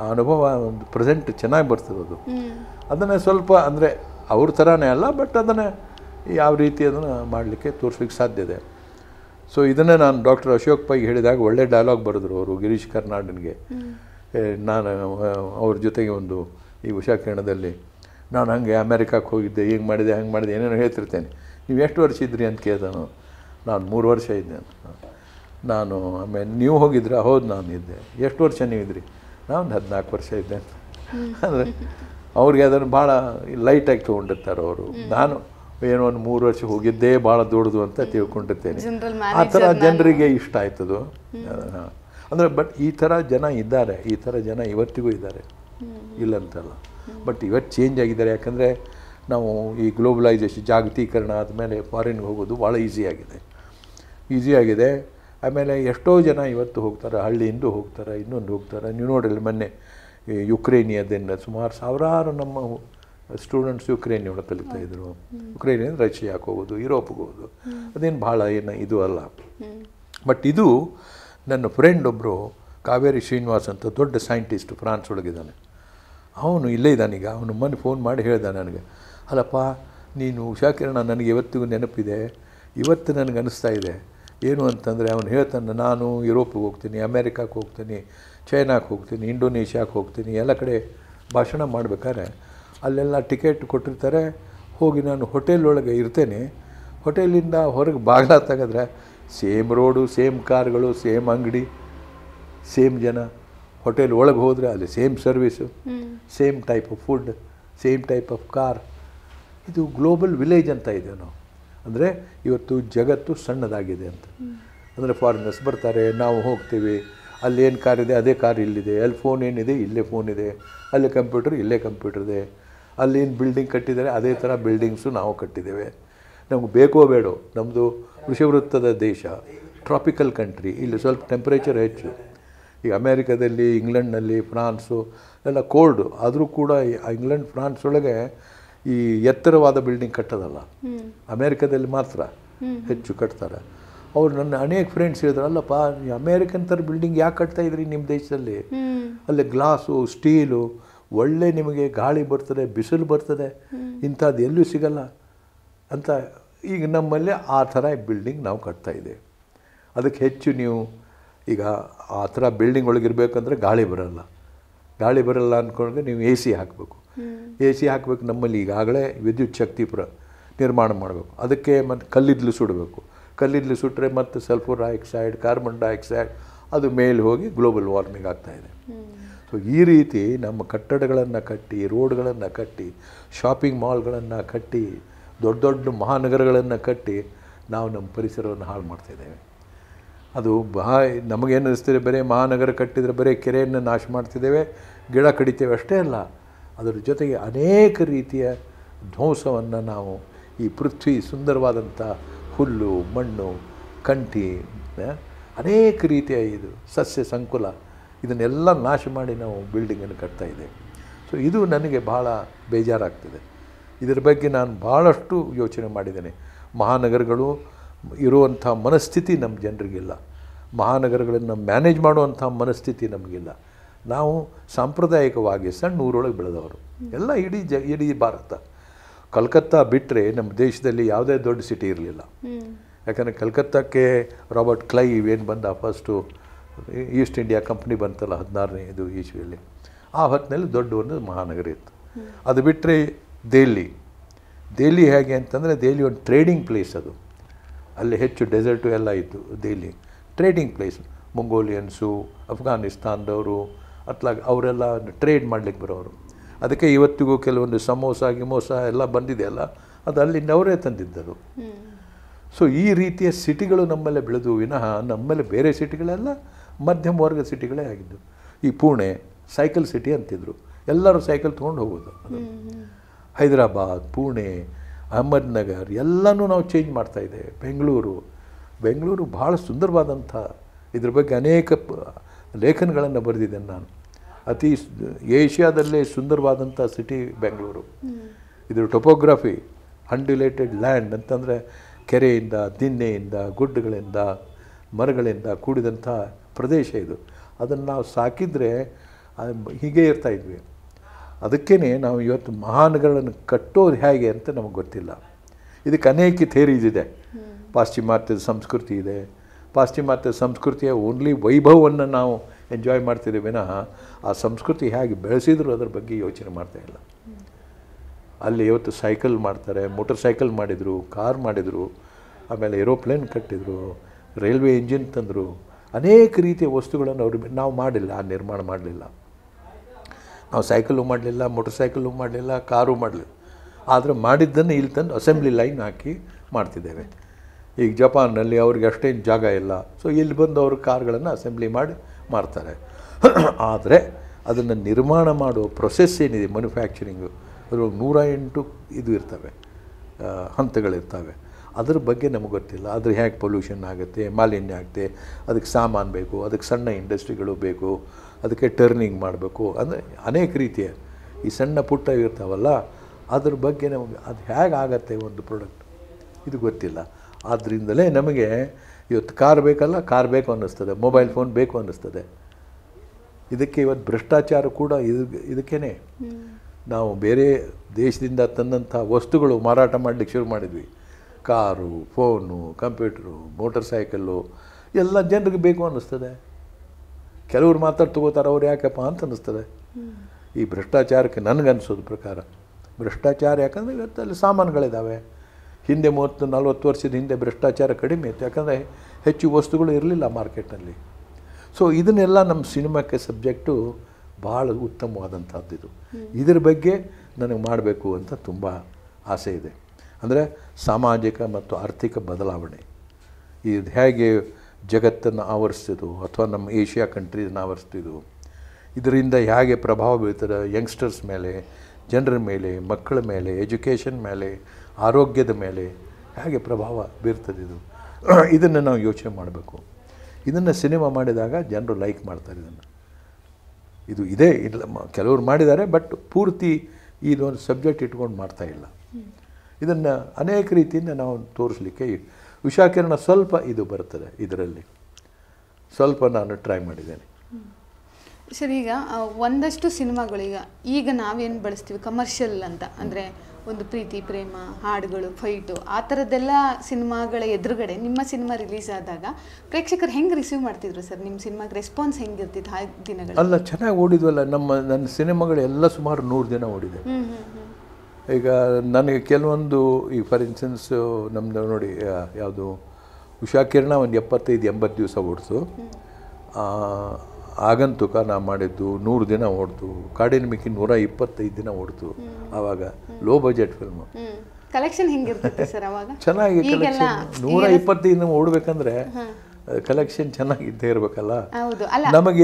ಆ ಅನುಭವ ಒಂದು ಪ್ರೆಸೆಂಟ್ ಚೆನ್ನಾಗಿ ಬರ್ತಿರೋದು ಅದನ್ನು ಸ್ವಲ್ಪ ಅಂದರೆ ಅವ್ರ ಥರನೇ ಅಲ್ಲ ಬಟ್ ಅದನ್ನೇ ಯಾವ ರೀತಿ ಅದನ್ನು ಮಾಡಲಿಕ್ಕೆ ತೋರಿಸ್ಲಿಕ್ಕೆ ಸಾಧ್ಯ ಇದೆ ಸೊ ಇದನ್ನೇ ನಾನು ಡಾಕ್ಟರ್ ಅಶೋಕ್ ಪೈಗೆ ಹೇಳಿದಾಗ ಒಳ್ಳೆ ಡೈಲಾಗ್ ಬರೆದ್ರು ಅವರು ಗಿರೀಶ್ ಕರ್ನಾಡನ್ಗೆ ನಾನು ಅವ್ರ ಜೊತೆಗೆ ಒಂದು ಈ ಉಷಾ ಕಿರಣದಲ್ಲಿ ನಾನು ಹಂಗೆ ಅಮೇರಿಕಾಕ್ಕೆ ಹೋಗಿದ್ದೆ ಹೀಗೆ ಮಾಡಿದೆ ಹಂಗೆ ಮಾಡಿದೆ ಏನೇನು ಹೇಳ್ತಿರ್ತೇನೆ ನೀವು ಎಷ್ಟು ವರ್ಷ ಇದ್ರಿ ಅಂತ ಕೇಳ್ದನು ನಾನು ಮೂರು ವರ್ಷ ಇದ್ದೆ ನಾನು ಆಮೇಲೆ ನೀವು ಹೋಗಿದ್ರೆ ಹೌದು ನಾನು ಇದ್ದೆ ಎಷ್ಟು ವರ್ಷ ನೀವು ಇದ್ರಿ ನಾನು ಒಂದು ಹದಿನಾಲ್ಕು ವರ್ಷ ಇದ್ದೇನೆ ಅಂದರೆ ಅವ್ರಿಗೆ ಅದನ್ನು ಭಾಳ ಲೈಟಾಗಿ ತೊಗೊಂಡಿರ್ತಾರೆ ಅವರು ನಾನು ಏನೋ ಒಂದು ಮೂರು ವರ್ಷ ಹೋಗಿದ್ದೇ ಭಾಳ ದೊಡ್ಡದು ಅಂತ ತಿಳ್ಕೊಂಡಿರ್ತೇನೆ ಆ ಥರ ಜನರಿಗೆ ಇಷ್ಟ ಆಯ್ತದು ಅಂದರೆ ಬಟ್ ಈ ಥರ ಜನ ಇದ್ದಾರೆ ಈ ಥರ ಜನ ಇವತ್ತಿಗೂ ಇದ್ದಾರೆ ಇಲ್ಲಂತಲ್ಲ ಬಟ್ ಇವತ್ತು ಚೇಂಜ್ ಆಗಿದ್ದಾರೆ ಯಾಕಂದರೆ ನಾವು ಈ ಗ್ಲೋಬಲೈಸೇಷನ್ ಜಾಗತೀಕರಣ ಆದಮೇಲೆ ಫಾರಿನ್ಗೆ ಹೋಗೋದು ಭಾಳ ಈಸಿಯಾಗಿದೆ ಆಗಿದೆ ಆಮೇಲೆ ಎಷ್ಟೋ ಜನ ಇವತ್ತು ಹೋಗ್ತಾರೆ ಹಳ್ಳಿಯಿಂದ ಹೋಗ್ತಾರೆ ಇನ್ನೊಂದು ಹೋಗ್ತಾರೆ ನೀವು ನೋಡಿಲ್ಲ ಮೊನ್ನೆ ಯುಕ್ರೇನಿಯದಿಂದ ಸುಮಾರು ಸಾವಿರಾರು ನಮ್ಮ ಸ್ಟೂಡೆಂಟ್ಸ್ ಯುಕ್ರೇನ್ ಒಳಗೆ ಕಲಿತಾ ಇದ್ರು ಯುಕ್ರೇನಿಯನ್ ರಷ್ಯಾಕ್ಕೆ ಹೋಗೋದು ಯುರೋಪ್ಗೆ ಹೋಗೋದು ಅದೇನು ಭಾಳ ಏನು ಇದು ಅಲ್ಲ ಬಟ್ ಇದು ನನ್ನ ಫ್ರೆಂಡ್ ಒಬ್ಬರು ಕಾವೇರಿ ಶ್ರೀನಿವಾಸ್ ಅಂತ ದೊಡ್ಡ ಸೈಂಟಿಸ್ಟ್ ಫ್ರಾನ್ಸ್ ಒಳಗಿದ್ದಾನೆ ಅವನು ಇಲ್ಲೇ ಇದ್ದಾನೀಗ ಅವನು ಮೊನ್ನೆ ಫೋನ್ ಮಾಡಿ ಹೇಳಿದ ನನಗೆ ಅಲ್ಲಪ್ಪ ನೀನು ಉಷಾ ಕಿರಣ ನನಗೆ ಇವತ್ತಿಗೂ ನೆನಪಿದೆ ಇವತ್ತು ನನಗೆ ಅನಿಸ್ತಾ ಇದೆ ಏನು ಅಂತಂದರೆ ಅವನು ಹೇಳ್ತಾನೆ ನಾನು ಯುರೋಪಿಗೆ ಹೋಗ್ತೀನಿ ಅಮೇರಿಕಕ್ಕೆ ಹೋಗ್ತೀನಿ ಚೈನಾಕ್ಕೆ ಹೋಗ್ತೀನಿ ಇಂಡೋನೇಷ್ಯಾಗೆ ಹೋಗ್ತೀನಿ ಎಲ್ಲ ಕಡೆ ಭಾಷಣ ಮಾಡ್ಬೇಕಾದ್ರೆ ಅಲ್ಲೆಲ್ಲ ಟಿಕೆಟ್ ಕೊಟ್ಟಿರ್ತಾರೆ ಹೋಗಿ ನಾನು ಹೋಟೆಲ್ ಒಳಗೆ ಇರ್ತೇನೆ ಹೋಟೆಲಿಂದ ಹೊರಗೆ ಬಾಗಿಲ ತೆಗೆದ್ರೆ ಸೇಮ್ ರೋಡು ಸೇಮ್ ಕಾರ್ಗಳು ಸೇಮ್ ಅಂಗಡಿ ಸೇಮ್ ಜನ ಹೋಟೆಲ್ ಒಳಗೆ ಹೋದರೆ ಅಲ್ಲಿ same service same type of food same type of car ಇದು ಗ್ಲೋಬಲ್ ವಿಲೇಜ್ ಅಂತ ಇದೆ ನಾವು ಅಂದರೆ ಇವತ್ತು ಜಗತ್ತು ಸಣ್ಣದಾಗಿದೆ ಅಂತ ಅಂದರೆ ಫಾರಿನರ್ಸ್ ಬರ್ತಾರೆ ನಾವು ಹೋಗ್ತೀವಿ ಅಲ್ಲಿ ಏನು ಕಾರ್ ಇದೆ ಅದೇ ಕಾರ್ ಇಲ್ಲಿದೆ ಅಲ್ಲಿ ಫೋನ್ ಏನಿದೆ ಇಲ್ಲೇ ಫೋನ್ ಇದೆ ಅಲ್ಲಿ ಕಂಪ್ಯೂಟರ್ ಇಲ್ಲೇ ಕಂಪ್ಯೂಟರ್ ಇದೆ ಅಲ್ಲಿ ಏನು ಬಿಲ್ಡಿಂಗ್ ಕಟ್ಟಿದ್ದಾರೆ ಅದೇ ಥರ ಬಿಲ್ಡಿಂಗ್ಸು ನಾವು ಕಟ್ಟಿದ್ದೇವೆ ನಮ್ಗೆ ಬೇಕೋ ಬೇಡೋ ನಮ್ಮದು ವಿಷವೃತ್ತದ ದೇಶ ಟ್ರಾಪಿಕಲ್ ಕಂಟ್ರಿ ಇಲ್ಲಿ ಸ್ವಲ್ಪ ಟೆಂಪ್ರೇಚರ್ ಹೆಚ್ಚು ಈಗ ಅಮೇರಿಕಾದಲ್ಲಿ ಇಂಗ್ಲೆಂಡ್ನಲ್ಲಿ ಫ್ರಾನ್ಸು ಎಲ್ಲ ಕೋಲ್ಡು ಆದರೂ ಕೂಡ ಇಂಗ್ಲೆಂಡ್ ಫ್ರಾನ್ಸ್ ಒಳಗೆ ಈ ಎತ್ತರವಾದ ಬಿಲ್ಡಿಂಗ್ ಕಟ್ಟೋದಲ್ಲ ಅಮೇರಿಕಾದಲ್ಲಿ ಮಾತ್ರ ಹೆಚ್ಚು ಕಟ್ತಾರೆ ಅವ್ರು ನನ್ನ ಅನೇಕ ಫ್ರೆಂಡ್ಸ್ ಹೇಳಿದ್ರಲ್ಲಪ್ಪ ಅಮೇರಿಕನ್ ಥರ ಬಿಲ್ಡಿಂಗ್ ಯಾಕೆ ಕಟ್ತಾ ಇದ್ರಿ ನಿಮ್ಮ ದೇಶದಲ್ಲಿ ಅಲ್ಲಿ ಗ್ಲಾಸು ಸ್ಟೀಲು ಒಳ್ಳೆ ನಿಮಗೆ ಗಾಳಿ ಬರ್ತದೆ ಬಿಸಿಲು ಬರ್ತದೆ ಇಂಥದ್ದು ಎಲ್ಲೂ ಸಿಗಲ್ಲ ಅಂತ ಈಗ ನಮ್ಮಲ್ಲಿ ಆ ಥರ ಬಿಲ್ಡಿಂಗ್ ನಾವು ಕಟ್ತಾ ಇದೆ ಅದಕ್ಕೆ ಹೆಚ್ಚು ನೀವು ಈಗ ಆ ಥರ ಬಿಲ್ಡಿಂಗ್ ಒಳಗಿರಬೇಕಂದ್ರೆ ಗಾಳಿ ಬರಲ್ಲ ಗಾಳಿ ಬರಲ್ಲ ಅಂದ್ಕೊಂಡ್ರೆ ನೀವು ಎ ಸಿ ಹಾಕಬೇಕು ಎ ಸಿ ಹಾಕ್ಬೇಕು ನಮ್ಮಲ್ಲಿ ಈಗಾಗಲೇ ವಿದ್ಯುತ್ ಶಕ್ತಿ ಪ್ರ ನಿರ್ಮಾಣ ಮಾಡಬೇಕು ಅದಕ್ಕೆ ಮತ್ತು ಕಲ್ಲಿದ್ದಲು ಸುಡಬೇಕು ಕಲ್ಲಿದ್ದಲು ಸುಟ್ಟರೆ ಮತ್ತು ಸಲ್ಫರ್ ಡೈಆಕ್ಸೈಡ್ ಕಾರ್ಬನ್ ಡೈಆಕ್ಸೈಡ್ ಅದು ಮೇಲೆ ಹೋಗಿ ಗ್ಲೋಬಲ್ ವಾರ್ಮಿಂಗ್ ಆಗ್ತಾಯಿದೆ ಸೊ ಈ ರೀತಿ ನಮ್ಮ ಕಟ್ಟಡಗಳನ್ನು ಕಟ್ಟಿ ರೋಡ್ಗಳನ್ನು ಕಟ್ಟಿ ಶಾಪಿಂಗ್ ಮಾಲ್ಗಳನ್ನು ಕಟ್ಟಿ ದೊಡ್ಡ ದೊಡ್ಡ ಮಹಾನಗರಗಳನ್ನು ಕಟ್ಟಿ ನಾವು ನಮ್ಮ ಪರಿಸರವನ್ನು ಹಾಳು ಮಾಡ್ತಿದ್ದೇವೆ ಅದು ಬಹ ನಮಗೇನು ಅನ್ನಿಸ್ತಿದೆ ಬರೀ ಮಹಾನಗರ ಕಟ್ಟಿದರೆ ಬರೀ ಕೆರೆಯನ್ನು ನಾಶ ಮಾಡ್ತಿದ್ದೇವೆ ಗಿಡ ಕಡಿತೇವೆ ಅಷ್ಟೇ ಅಲ್ಲ ಅದರ ಜೊತೆಗೆ ಅನೇಕ ರೀತಿಯ ಧ್ವಂಸವನ್ನು ನಾವು ಈ ಪೃಥ್ವಿ ಸುಂದರವಾದಂಥ ಹುಲ್ಲು ಮಣ್ಣು ಕಂಠಿ ಅನೇಕ ರೀತಿಯ ಇದು ಸಸ್ಯ ಸಂಕುಲ ಇದನ್ನೆಲ್ಲ ನಾಶ ಮಾಡಿ ನಾವು ಬಿಲ್ಡಿಂಗನ್ನು ಕಟ್ತಾ ಸೊ ಇದು ನನಗೆ ಭಾಳ ಬೇಜಾರಾಗ್ತದೆ ಇದರ ಬಗ್ಗೆ ನಾನು ಭಾಳಷ್ಟು ಯೋಚನೆ ಮಾಡಿದ್ದೇನೆ ಮಹಾನಗರಗಳು ಇರುವಂಥ ಮನಸ್ಥಿತಿ ನಮ್ಮ ಜನರಿಗಿಲ್ಲ ಮಹಾನಗರಗಳನ್ನು ಮ್ಯಾನೇಜ್ ಮಾಡುವಂಥ ಮನಸ್ಥಿತಿ ನಮಗಿಲ್ಲ ನಾವು ಸಾಂಪ್ರದಾಯಿಕವಾಗಿ ಸಣ್ಣ ಊರೊಳಗೆ ಬೆಳೆದವರು ಎಲ್ಲ ಇಡೀ ಜ ಇಡೀ ಭಾರತ ಕಲ್ಕತ್ತಾ ಬಿಟ್ಟರೆ ನಮ್ಮ ದೇಶದಲ್ಲಿ ಯಾವುದೇ ದೊಡ್ಡ ಸಿಟಿ ಇರಲಿಲ್ಲ ಯಾಕಂದರೆ ಕಲ್ಕತ್ತಾಕ್ಕೆ ರಾಬರ್ಟ್ ಕ್ಲೈ ಇವೇನು ಬಂದ ಫಸ್ಟು ಈಸ್ಟ್ ಇಂಡಿಯಾ ಕಂಪ್ನಿ ಬಂತಲ್ಲ ಹದಿನಾರನೇ ಇದು ಈಶ್ವಿಯಲ್ಲಿ ಆ ಹೊತ್ತಿನಲ್ಲಿ ದೊಡ್ಡ ಒಂದು ಮಹಾನಗರ ಇತ್ತು ಅದು ಬಿಟ್ಟರೆ ದೆಹಲಿ ದೆಹಲಿ ಹೇಗೆ ಅಂತಂದರೆ ದೆಹಲಿ ಒಂದು ಟ್ರೇಡಿಂಗ್ ಪ್ಲೇಸ್ ಅದು ಅಲ್ಲಿ ಹೆಚ್ಚು ಡೆಸರ್ಟು ಎಲ್ಲ ಇತ್ತು ದೆಹಲಿ ಟ್ರೇಡಿಂಗ್ ಪ್ಲೇಸ್ ಮಂಗೋಲಿಯನ್ಸು ಅಫ್ಘಾನಿಸ್ತಾನದವರು ಅತ್ಲಾಗ ಅವರೆಲ್ಲ ಟ್ರೇಡ್ ಮಾಡಲಿಕ್ಕೆ ಬರೋರು ಅದಕ್ಕೆ ಇವತ್ತಿಗೂ ಕೆಲವೊಂದು ಸಮೋಸ ಗಿಮೋಸ ಎಲ್ಲ ಬಂದಿದೆಯಲ್ಲ ಅದು ಅಲ್ಲಿಂದ ಅವರೇ ತಂದಿದ್ದರು ಸೊ ಈ ರೀತಿಯ ಸಿಟಿಗಳು ನಮ್ಮಲ್ಲೇ ಬೆಳೆದು ವಿನಃ ನಮ್ಮಲ್ಲಿ ಬೇರೆ ಸಿಟಿಗಳೆಲ್ಲ ಮಧ್ಯಮ ವರ್ಗದ ಸಿಟಿಗಳೇ ಆಗಿದ್ದು ಈ ಪುಣೆ ಸೈಕಲ್ ಸಿಟಿ ಅಂತಿದ್ರು ಎಲ್ಲರೂ ಸೈಕಲ್ ತೊಗೊಂಡು ಹೋಗೋದು ಹೈದರಾಬಾದ್ ಪುಣೆ ಅಹಮದ್ನಗರ್ ಎಲ್ಲನೂ ನಾವು ಚೇಂಜ್ ಮಾಡ್ತಾಯಿದ್ದೆ ಬೆಂಗಳೂರು ಬೆಂಗಳೂರು ಭಾಳ ಸುಂದರವಾದಂಥ ಇದ್ರ ಬಗ್ಗೆ ಅನೇಕ ಲೇಖನಗಳನ್ನು ಬರೆದಿದ್ದೇನೆ ನಾನು ಅತಿ ಏಷ್ಯಾದಲ್ಲೇ ಸುಂದರವಾದಂಥ ಸಿಟಿ ಬೆಂಗಳೂರು ಇದರ ಟೊಪೋಗ್ರಫಿ ಅನ್ಡಿಲೇಟೆಡ್ ಲ್ಯಾಂಡ್ ಅಂತಂದರೆ ಕೆರೆಯಿಂದ ದಿನ್ನೆಯಿಂದ ಗುಡ್ಡಗಳಿಂದ ಮರಗಳಿಂದ ಕೂಡಿದಂಥ ಪ್ರದೇಶ ಇದು ಅದನ್ನು ನಾವು ಸಾಕಿದರೆ ಹೀಗೇ ಇರ್ತಾಯಿದ್ವಿ ಅದಕ್ಕೇ ನಾವು ಇವತ್ತು ಮಹಾನಗರಗಳನ್ನು ಕಟ್ಟೋದು ಹೇಗೆ ಅಂತ ನಮಗೆ ಗೊತ್ತಿಲ್ಲ ಇದಕ್ಕೆ ಅನೇಕ ಥೇರೀಸ್ ಇದೆ ಪಾಶ್ಚಿಮಾತ್ಯದ ಸಂಸ್ಕೃತಿ ಇದೆ ಪಾಶ್ಚಿಮಾತ್ಯದ ಸಂಸ್ಕೃತಿಯ ಓನ್ಲಿ ವೈಭವವನ್ನು ನಾವು ಎಂಜಾಯ್ ಮಾಡ್ತಿದ್ದೆ ವಿನಃ ಆ ಸಂಸ್ಕೃತಿ ಹೇಗೆ ಬೆಳೆಸಿದ್ರು ಅದ್ರ ಬಗ್ಗೆ ಯೋಚನೆ ಮಾಡ್ತಾ ಇಲ್ಲ ಅಲ್ಲಿ ಇವತ್ತು ಸೈಕಲ್ ಮಾಡ್ತಾರೆ ಮೋಟರ್ ಸೈಕಲ್ ಮಾಡಿದರು ಕಾರ್ ಮಾಡಿದರು ಆಮೇಲೆ ಏರೋಪ್ಲೇನ್ ಕಟ್ಟಿದರು ರೈಲ್ವೆ ಇಂಜಿನ್ ತಂದರು ಅನೇಕ ರೀತಿಯ ವಸ್ತುಗಳನ್ನು ಅವರು ನಾವು ಮಾಡಿಲ್ಲ ಆ ನಿರ್ಮಾಣ ಮಾಡಲಿಲ್ಲ ನಾವು ಸೈಕಲು ಮಾಡಲಿಲ್ಲ ಮೋಟರ್ ಸೈಕಲು ಮಾಡಲಿಲ್ಲ ಕಾರು ಮಾಡಲಿಲ್ಲ ಆದರೆ ಮಾಡಿದ್ದನ್ನು ಇಲ್ಲಿ ತಂದು ಅಸೆಂಬ್ಲಿ ಲೈನ್ ಹಾಕಿ ಮಾಡ್ತಿದ್ದೇವೆ ಈಗ ಜಪಾನ್ನಲ್ಲಿ ಅವ್ರಿಗೆ ಅಷ್ಟೇನು ಜಾಗ ಇಲ್ಲ ಸೊ ಇಲ್ಲಿ ಬಂದು ಅವರು ಕಾರ್ಗಳನ್ನು ಅಸೆಂಬ್ಲಿ ಮಾಡಿ ಮಾಡ್ತಾರೆ ಆದರೆ ಅದನ್ನು ನಿರ್ಮಾಣ ಮಾಡುವ ಪ್ರೊಸೆಸ್ ಏನಿದೆ ಮ್ಯಾನುಫ್ಯಾಕ್ಚರಿಂಗು ಅದರೊಳಗೆ ನೂರ ಎಂಟು ಇದು ಇರ್ತವೆ ಹಂತಗಳಿರ್ತವೆ ಅದ್ರ ಬಗ್ಗೆ ನಮಗೆ ಗೊತ್ತಿಲ್ಲ ಅದ್ರ ಹೇಗೆ ಪೊಲ್ಯೂಷನ್ ಆಗುತ್ತೆ ಮಾಲಿನ್ಯ ಆಗುತ್ತೆ ಅದಕ್ಕೆ ಸಾಮಾನು ಬೇಕು ಅದಕ್ಕೆ ಸಣ್ಣ ಇಂಡಸ್ಟ್ರಿಗಳು ಬೇಕು ಅದಕ್ಕೆ ಟರ್ನಿಂಗ್ ಮಾಡಬೇಕು ಅಂದರೆ ಅನೇಕ ರೀತಿಯ ಈ ಸಣ್ಣ ಪುಟ್ಟ ಇರ್ತಾವಲ್ಲ ಅದ್ರ ಬಗ್ಗೆ ನಮಗೆ ಅದು ಹೇಗಾಗತ್ತೆ ಒಂದು ಪ್ರಾಡಕ್ಟ್ ಇದು ಗೊತ್ತಿಲ್ಲ ಆದ್ದರಿಂದಲೇ ನಮಗೆ ಇವತ್ತು ಕಾರ್ ಬೇಕಲ್ಲ ಕಾರ್ ಬೇಕು ಅನ್ನಿಸ್ತದೆ ಮೊಬೈಲ್ ಫೋನ್ ಬೇಕು ಅನ್ನಿಸ್ತದೆ ಇದಕ್ಕೆ ಇವತ್ತು ಭ್ರಷ್ಟಾಚಾರ ಕೂಡ ಇದು ಇದಕ್ಕೇ ನಾವು ಬೇರೆ ದೇಶದಿಂದ ತಂದಂಥ ವಸ್ತುಗಳು ಮಾರಾಟ ಮಾಡಲಿಕ್ಕೆ ಶುರು ಮಾಡಿದ್ವಿ car phone computer motor cycle ಎಲ್ಲ ಜನರಿಗೆ ಬೇಕು ಅನ್ನಿಸ್ತದೆ ಕೆಲವ್ರು ಮಾತಾಡಿ ತಗೋತಾರೆ ಅವ್ರು ಯಾಕಪ್ಪ ಅಂತ ಅನ್ನಿಸ್ತದೆ ಈ ಭ್ರಷ್ಟಾಚಾರಕ್ಕೆ ನನಗನ್ನಿಸೋದು ಪ್ರಕಾರ ಭ್ರಷ್ಟಾಚಾರ ಯಾಕಂದರೆ ಇವತ್ತಲ್ಲಿ ಸಾಮಾನುಗಳಿದ್ದಾವೆ ಹಿಂದೆ ಮೂವತ್ತು ನಲ್ವತ್ತು ವರ್ಷದ ಹಿಂದೆ ಭ್ರಷ್ಟಾಚಾರ ಕಡಿಮೆ ಇತ್ತು ಯಾಕಂದರೆ ಹೆಚ್ಚು ವಸ್ತುಗಳು ಇರಲಿಲ್ಲ ಮಾರ್ಕೆಟ್ನಲ್ಲಿ ಸೊ ಇದನ್ನೆಲ್ಲ ನಮ್ಮ ಸಿನಿಮಾಕ್ಕೆ ಸಬ್ಜೆಕ್ಟು ಭಾಳ ಉತ್ತಮವಾದಂಥದ್ದು ಇದು ಇದ್ರ ಬಗ್ಗೆ ನನಗೆ ಮಾಡಬೇಕು ಅಂತ ತುಂಬ ಆಸೆ ಇದೆ ಅಂದರೆ ಸಾಮಾಜಿಕ ಮತ್ತು ಆರ್ಥಿಕ ಬದಲಾವಣೆ ಇದು ಹೇಗೆ ಜಗತ್ತನ್ನು ಆವರಿಸ್ತಿದ್ದು ಅಥವಾ ನಮ್ಮ ಏಷ್ಯಾ ಕಂಟ್ರೀಸನ್ನು ಆವರಿಸ್ತಿದ್ದು ಇದರಿಂದ ಹೇಗೆ ಪ್ರಭಾವ ಬೀಳ್ತದೆ ಯಂಗ್ಸ್ಟರ್ಸ್ ಮೇಲೆ ಜನರ ಮೇಲೆ ಮಕ್ಕಳ ಮೇಲೆ ಎಜುಕೇಷನ್ ಮೇಲೆ ಆರೋಗ್ಯದ ಮೇಲೆ ಹೇಗೆ ಪ್ರಭಾವ ಬೀರ್ತದೆ ಇದು ಇದನ್ನು ನಾವು ಯೋಚನೆ ಮಾಡಬೇಕು ಇದನ್ನು ಸಿನಿಮಾ ಮಾಡಿದಾಗ ಜನರು ಲೈಕ್ ಮಾಡ್ತಾರೆ ಇದನ್ನು ಇದು ಇದೇ ಇಲ್ಲ ಕೆಲವರು ಮಾಡಿದ್ದಾರೆ ಬಟ್ ಪೂರ್ತಿ ಇದೊಂದು ಸಬ್ಜೆಕ್ಟ್ ಇಟ್ಕೊಂಡು ಮಾಡ್ತಾ ಇಲ್ಲ ಇದನ್ನು ಅನೇಕ ರೀತಿಯಿಂದ ನಾವು ತೋರಿಸಲಿಕ್ಕೆ ವಿಷಾಕಿರಣ ಸ್ವಲ್ಪ ಇದು ಬರ್ತದೆ ಇದರಲ್ಲಿ ಸ್ವಲ್ಪ ನಾನು ಟ್ರೈ ಮಾಡಿದ್ದೇನೆ ಸರಿ ಈಗ ಒಂದಷ್ಟು ಸಿನಿಮಾಗಳೀಗ ಈಗ ಈಗ ನಾವೇನು ಬಳಸ್ತೀವಿ ಕಮರ್ಷಿಯಲ್ ಅಂತ ಅಂದರೆ ಒಂದು ಪ್ರೀತಿ ಪ್ರೇಮ ಹಾಡುಗಳು ಫೈಟು ಆ ಥರದ್ದೆಲ್ಲ ಸಿನಿಮಾಗಳ ಎದುರುಗಡೆ ನಿಮ್ಮ ಸಿನಿಮಾ ರಿಲೀಸ್ ಆದಾಗ ಪ್ರೇಕ್ಷಕರು ಹೆಂಗೆ ರಿಸೀವ್ ಮಾಡ್ತಿದ್ರು ಸರ್ ನಿಮ್ಮ ಸಿನಿಮಾಗೆ ರೆಸ್ಪಾನ್ಸ್ ಹೆಂಗಿರ್ತಿತ್ತು ಆ ದಿನಗಳು ಅಲ್ಲ ಚೆನ್ನಾಗಿ ಓಡಿದ್ವಲ್ಲ ನಮ್ಮ ನನ್ನ ಸಿನಿಮಾಗಳು ಎಲ್ಲ ಸುಮಾರು ನೂರು ದಿನ ಓಡಿದೆ ಈಗ ನನಗೆ ಕೆಲವೊಂದು ಈ ಫಾರ್ ಇನ್ಸ್ಟೆನ್ಸ್ ನಮ್ಮದು ನೋಡಿ ಯಾವುದು ಉಷಾ ಕಿರಣ ಒಂದು ಎಪ್ಪತ್ತೈದು ಎಂಬತ್ತು ದಿವಸ ಓಡಿಸು ಆಗಂತುಕ ನಾ ಮಾಡಿದ್ದು ನೂರು ದಿನ ಓಡ್ತು ಕಾಡಿನ ಮಿಕ್ಕಿ ನೂರ ಇಪ್ಪತ್ತೈದು ದಿನ ಓಡ್ತು ಆವಾಗ ಲೋ ಬಜೆಟ್ ಫಿಲ್ಮ್ ಕಲೆಕ್ಷನ್ ಚೆನ್ನಾಗಿ ಕಲೆಕ್ಷನ್ ನೂರ ಇಪ್ಪತ್ತೈದು ಓಡಬೇಕಂದ್ರೆ ಕಲೆಕ್ಷನ್ ಚೆನ್ನಾಗಿದ್ದೇ ಇರಬೇಕಲ್ಲ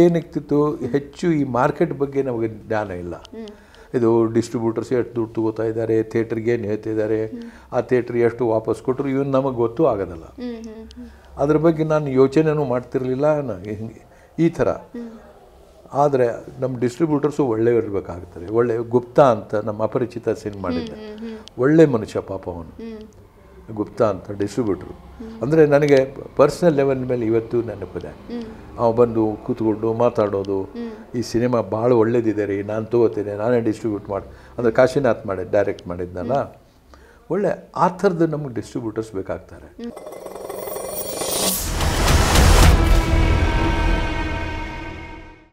ಏನಿಕ್ತಿತ್ತು ಹೆಚ್ಚು ಈ ಮಾರ್ಕೆಟ್ ಬಗ್ಗೆ ನಮಗೆ ಜ್ಞಾನ ಇಲ್ಲ ಇದು ಡಿಸ್ಟ್ರಿಬ್ಯೂಟರ್ಸ್ ಎಷ್ಟು ದುಡ್ಡು ತಗೋತಾ ಇದ್ದಾರೆ ಥಿಯೇಟರ್ಗೆ ಏನು ಹೇಳ್ತಿದ್ದಾರೆ ಆ ಥಿಯೇಟರ್ ಎಷ್ಟು ವಾಪಸ್ ಕೊಟ್ಟರು ಇವನು ನಮಗೆ ಗೊತ್ತು ಆಗೋದಲ್ಲ ಅದ್ರ ಬಗ್ಗೆ ನಾನು ಯೋಚನೆನೂ ಮಾಡ್ತಿರಲಿಲ್ಲ ಹಿಂಗೆ ಈ ಥರ ಆದರೆ ನಮ್ಮ ಡಿಸ್ಟ್ರಿಬ್ಯೂಟರ್ಸು ಇರಬೇಕಾಗ್ತಾರೆ ಒಳ್ಳೆ ಗುಪ್ತಾ ಅಂತ ನಮ್ಮ ಅಪರಿಚಿತ ಸಿನ್ ಮಾಡಿದ್ದ ಒಳ್ಳೆ ಮನುಷ್ಯ ಪಾಪ ಅವನು ಗುಪ್ತಾ ಅಂತ ಡಿಸ್ಟ್ರಿಬ್ಯೂಟ್ರು ಅಂದರೆ ನನಗೆ ಪರ್ಸ್ನಲ್ ಲೆವೆಲ್ ಮೇಲೆ ಇವತ್ತು ನೆನಪಿದೆ ಅವ ಬಂದು ಕೂತ್ಕೊಂಡು ಮಾತಾಡೋದು ಈ ಸಿನಿಮಾ ಭಾಳ ಒಳ್ಳೇದಿದೆ ರೀ ನಾನು ತೊಗೋತೀನಿ ನಾನೇ ಡಿಸ್ಟ್ರಿಬ್ಯೂಟ್ ಮಾಡಿ ಅಂದರೆ ಕಾಶಿನಾಥ್ ಮಾಡಿದ್ದು ಡೈರೆಕ್ಟ್ ಮಾಡಿದ್ನಲ್ಲ ಒಳ್ಳೆ ಆ ಥರದ್ದು ನಮಗೆ ಡಿಸ್ಟ್ರಿಬ್ಯೂಟರ್ಸ್ ಬೇಕಾಗ್ತಾರೆ